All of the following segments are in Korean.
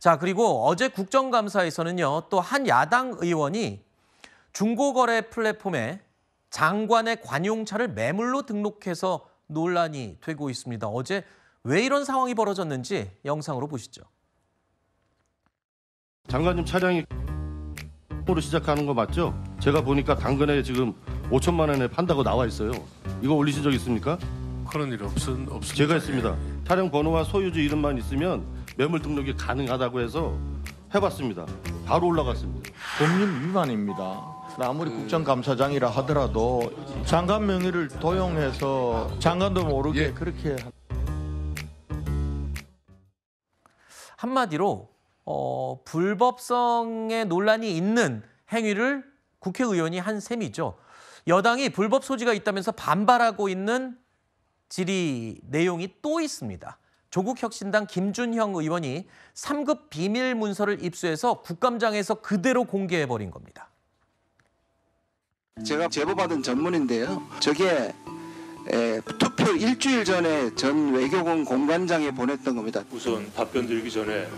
자, 그리고 어제 국정감사에서는요, 또 한 야당 의원이 중고거래 플랫폼에 장관의 관용차를 매물로 등록해서 논란이 되고 있습니다. 어제 왜 이런 상황이 벌어졌는지 영상으로 보시죠. 장관님 차량이 로 시작하는 거 맞죠? 제가 보니까 당근에 지금 5천만 원에 판다고 나와 있어요. 이거 올리신 적 있습니까? 그런 일 없은 없습니다. 제가 했습니다. 예, 예. 차량 번호와 소유주 이름만 있으면 매물 등록이 가능하다고 해서 해봤습니다. 바로 올라갔습니다. 법률 위반입니다. 아무리 음. 국정감사장이라 하더라도 장관 명의를 도용해서 장관도 모르게 예. 그렇게 한마디로 어, 불법성의 논란이 있는 행위를 국회의원이 한 셈이죠. 여당이 불법 소지가 있다면서 반발하고 있는 질의 내용이 또 있습니다. 조국혁신당 김준형 의원이 3급 비밀 문서를 입수해서 국감장에서 그대로 공개해버린 겁니다. 제가 제보받은 전문인데요. 저게 에, 투표 일주일 전에 전 외교군 공관장에 보냈던 겁니다. 우선 답변 드리기 전에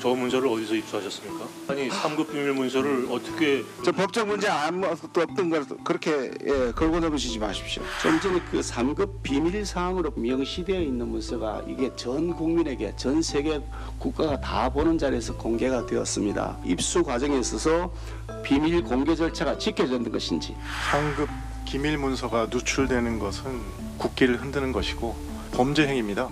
저 문서를 어디서 입수하셨습니까? 아니 3급 비밀 문서를 어떻게 저 법적 문제 아무것도 없던 걸 그렇게 예, 걸고 넘으시지 마십시오. 좀 전에 그 3급 비밀 사항으로 명시되어 있는 문서가 이게 전 국민에게 전 세계 국가가 다 보는 자리에서 공개가 되었습니다. 입수 과정에 있어서 비밀 공개 절차가 지켜졌는 것인지 3급 기밀 문서가 누출되는 것은 국기를 흔드는 것이고 범죄 행위입니다.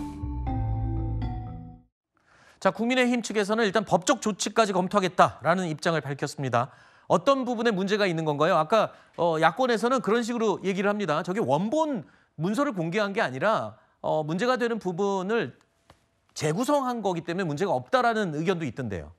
자, 국민의힘 측에서는 일단 법적 조치까지 검토하겠다라는 입장을 밝혔습니다. 어떤 부분에 문제가 있는 건가요? 아까 어, 야권에서는 그런 식으로 얘기를 합니다. 저게 원본 문서를 공개한 게 아니라 어, 문제가 되는 부분을 재구성한 거기 때문에 문제가 없다라는 의견도 있던데요.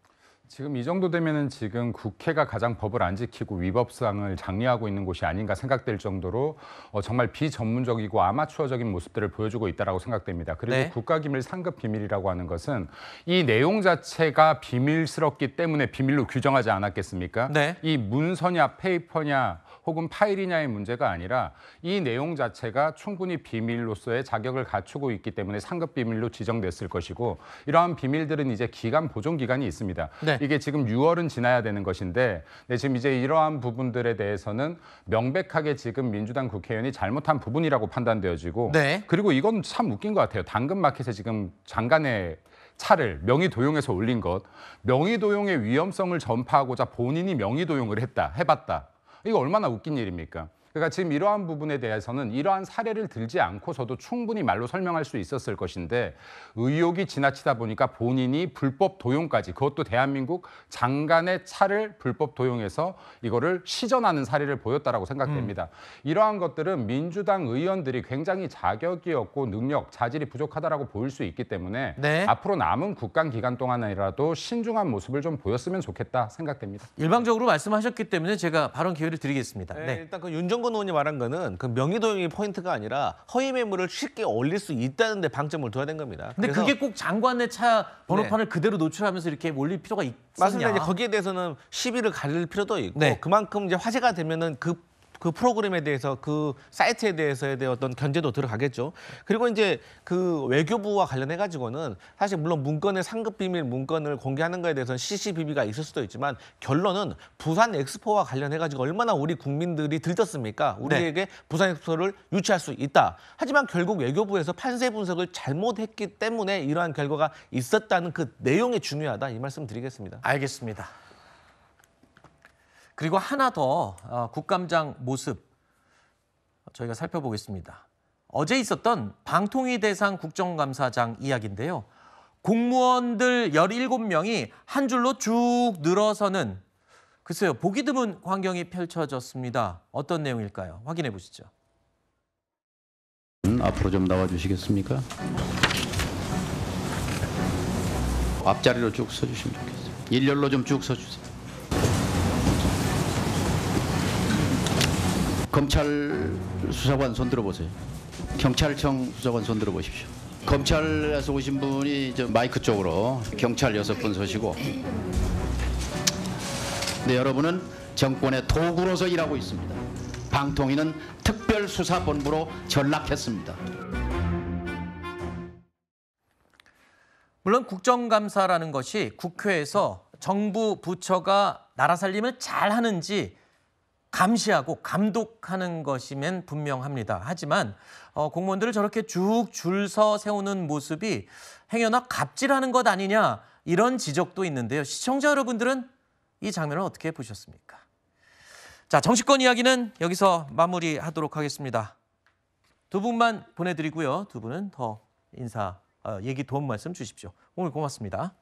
지금 이 정도 되면은 지금 국회가 가장 법을 안 지키고 위법상을 장려하고 있는 곳이 아닌가 생각될 정도로 어, 정말 비전문적이고 아마추어적인 모습들을 보여주고 있다라고 생각됩니다. 그리고 네. 국가기밀 상급 비밀이라고 하는 것은 이 내용 자체가 비밀스럽기 때문에 비밀로 규정하지 않았겠습니까? 네. 이 문서냐 페이퍼냐 혹은 파일이냐의 문제가 아니라 이 내용 자체가 충분히 비밀로서의 자격을 갖추고 있기 때문에 상급 비밀로 지정됐을 것이고 이러한 비밀들은 이제 기간 보존 기간이 있습니다. 네. 이게 지금 6월은 지나야 되는 것인데 네, 지금 이제 이러한 부분들에 대해서는 명백하게 지금 민주당 국회의원이 잘못한 부분이라고 판단되어지고 네. 그리고 이건 참 웃긴 것 같아요. 당근마켓에 지금 장관의 차를 명의 도용해서 올린 것, 명의 도용의 위험성을 전파하고자 본인이 명의 도용을 했다, 해봤다. 이거 얼마나 웃긴 일입니까? 그러니까 지금 이러한 부분에 대해서는 이러한 사례를 들지 않고서도 충분히 말로 설명할 수 있었을 것인데 의혹이 지나치다 보니까 본인이 불법 도용까지 그것도 대한민국 장관의 차를 불법 도용해서 이거를 시전하는 사례를 보였다라고 생각됩니다. 음. 이러한 것들은 민주당 의원들이 굉장히 자격이었고 능력, 자질이 부족하다라고 보일 수 있기 때문에 네. 앞으로 남은 국간 기간 동안이라도 신중한 모습을 좀 보였으면 좋겠다 생각됩니다. 일방적으로 말씀하셨기 때문에 제가 발언 기회를 드리겠습니다. 네, 네. 일단 그 윤정 박정근 의원이 말한 거는 그 명의도용이 포인트가 아니라 허위 매물을 쉽게 올릴 수 있다는 데 방점을 둬야 된 겁니다. 근데 그게 꼭 장관의 차 번호판을 네. 그대로 노출하면서 이렇게 올릴 필요가 있 맞습니다. 거기에 대해서는 시비를 가릴 필요도 있고 네. 그만큼 이제 화제가 되면은 그그 프로그램에 대해서 그 사이트에 대해서에 대한 어떤 견제도 들어가겠죠. 그리고 이제 그 외교부와 관련해 가지고는 사실 물론 문건의 상급 비밀 문건을 공개하는 거에 대해서는 CCBB가 있을 수도 있지만 결론은 부산 엑스포와 관련해 가지고 얼마나 우리 국민들이 들떴습니까? 네. 우리에게 네. 부산 엑스포를 유치할 수 있다. 하지만 결국 외교부에서 판세 분석을 잘못했기 때문에 이러한 결과가 있었다는 그 내용이 중요하다 이 말씀 드리겠습니다. 알겠습니다. 그리고 하나 더 어, 국감장 모습 저희가 살펴보겠습니다. 어제 있었던 방통위 대상 국정감사장 이야기인데요. 공무원들 17명이 한 줄로 쭉 늘어서는 글쎄요, 보기 드문 환경이 펼쳐졌습니다. 어떤 내용일까요? 확인해 보시죠. 음, 앞으로 좀 나와 주시겠습니까? 앞자리로 쭉 서주시면 좋겠어요. 일렬로 좀 쭉 서주세요. 검찰 수사관 손 들어보세요. 경찰청 수사관 손 들어보십시오. 검찰에서 오신 분이 저 마이크 쪽으로 경찰 여섯 분 서시고 근 여러분은 정권의 도구로서 일하고 있습니다. 방통위는 특별수사본부로 전락했습니다. 물론 국정감사라는 것이 국회에서 정부 부처가 나라 살림을 잘 하는지 감시하고 감독하는 것이면 분명합니다. 하지만 어, 공무원들을 저렇게 쭉줄서 세우는 모습이 행여나 갑질하는 것 아니냐 이런 지적도 있는데요. 시청자 여러분들은 이 장면을 어떻게 보셨습니까? 자, 정치권 이야기는 여기서 마무리하도록 하겠습니다. 두 분만 보내드리고요. 두 분은 더 인사, 어, 얘기 도움 말씀 주십시오. 오늘 고맙습니다.